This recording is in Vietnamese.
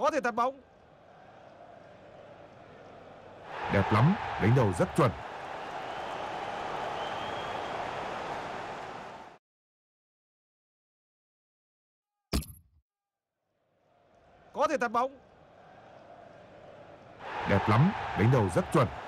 có thể tạt bóng đẹp lắm đánh đầu rất chuẩn có thể tạt bóng đẹp lắm đánh đầu rất chuẩn